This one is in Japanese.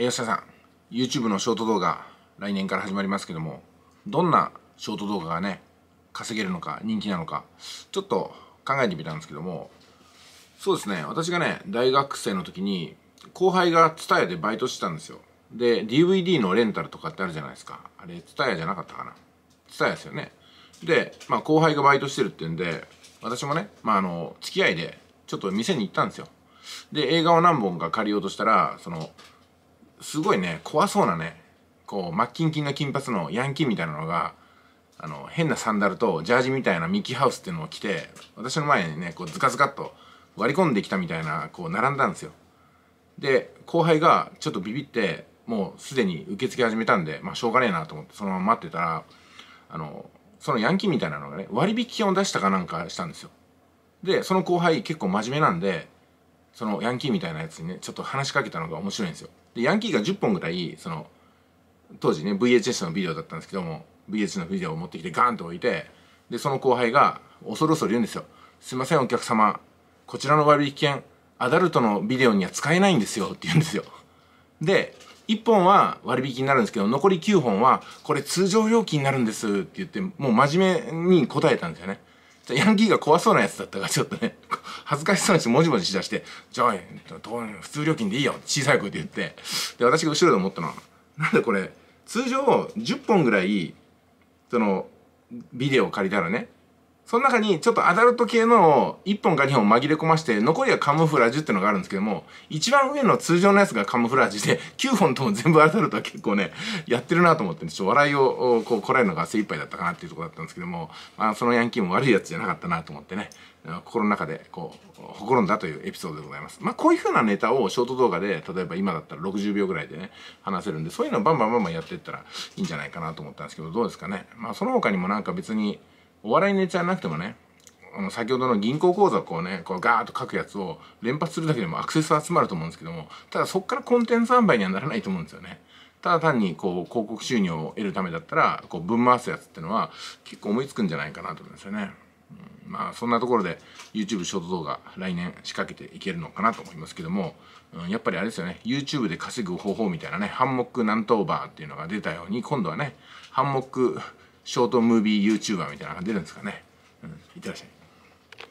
吉田さん YouTube のショート動画来年から始まりますけどもどんなショート動画がね稼げるのか人気なのかちょっと考えてみたんですけどもそうですね私がね大学生の時に後輩が TSUTAYA でバイトしてたんですよで DVD のレンタルとかってあるじゃないですかあれ TSUTAYA じゃなかったかな TSUTAYA ですよねで、まあ、後輩がバイトしてるっていうんで私もね、まあ、あの付き合いでちょっと店に行ったんですよで映画を何本か借りようとしたらそのすごいね怖そうなねこうマッキンキンの金髪のヤンキーみたいなのがあの変なサンダルとジャージみたいなミッキーハウスっていうのを着て私の前にねこうズカズカっと割り込んできたみたいなこう並んだんですよで後輩がちょっとビビってもうすでに受付始めたんでまあしょうがねえなと思ってそのまま待ってたらあのそのヤンキーみたいなのがね割引券を出したかなんかしたんですよでその後輩結構真面目なんでそのヤンキーみたいなやつにねちょっと話しかけたのが面白いんですよでヤンキーが10本ぐらいその当時ね VHS のビデオだったんですけども VHS のビデオを持ってきてガンと置いてでその後輩が恐る恐る言うんですよ「すいませんお客様こちらの割引券アダルトのビデオには使えないんですよ」って言うんですよで1本は割引になるんですけど残り9本はこれ通常料金になるんですって言ってもう真面目に答えたんですよねじゃヤンキーが怖そうなやつだったからちょっとね恥ずかしそうにしてもじもじしだして「じゃあ普通料金でいいよ」小さい声で言ってで私が後ろで思ったのはなんでこれ通常10本ぐらいそのビデオを借りたらねその中にちょっとアダルト系の1本か2本紛れ込まして、残りはカムフラージュってのがあるんですけども、一番上の通常のやつがカムフラージュで、9 本とも全部アダルトは結構ね、やってるなと思って、ちょっと笑いをこうこらえるのが精一杯だったかなっていうとこだったんですけども、まあ、そのヤンキーも悪いやつじゃなかったなと思ってね、心の中でこう、ほころんだというエピソードでございます。まあ、こういう風なネタをショート動画で、例えば今だったら60秒ぐらいでね、話せるんで、そういうのをバンバンバンバンやっていったらいいんじゃないかなと思ったんですけど、どうですかね。まあ、その他にもなんか別に、お笑いネタじゃなくてもねあの先ほどの銀行口座をこうねこうガーッと書くやつを連発するだけでもアクセス集まると思うんですけどもただそこからコンテンツ販売にはならないと思うんですよね。ただ単にこう広告収入を得るためだったらこうぶん回すやつってのは結構思いつくんじゃないかなと思うんですよね。まあそんなところで YouTube ショート動画来年仕掛けていけるのかなと思いますけども、うん、やっぱりあれですよね YouTube で稼ぐ方法みたいなねハンモック何トーバーっていうのが出たように今度はねハンモックショートムービー YouTuber みたいなのが出るんですかね。うん、いってらっしゃい。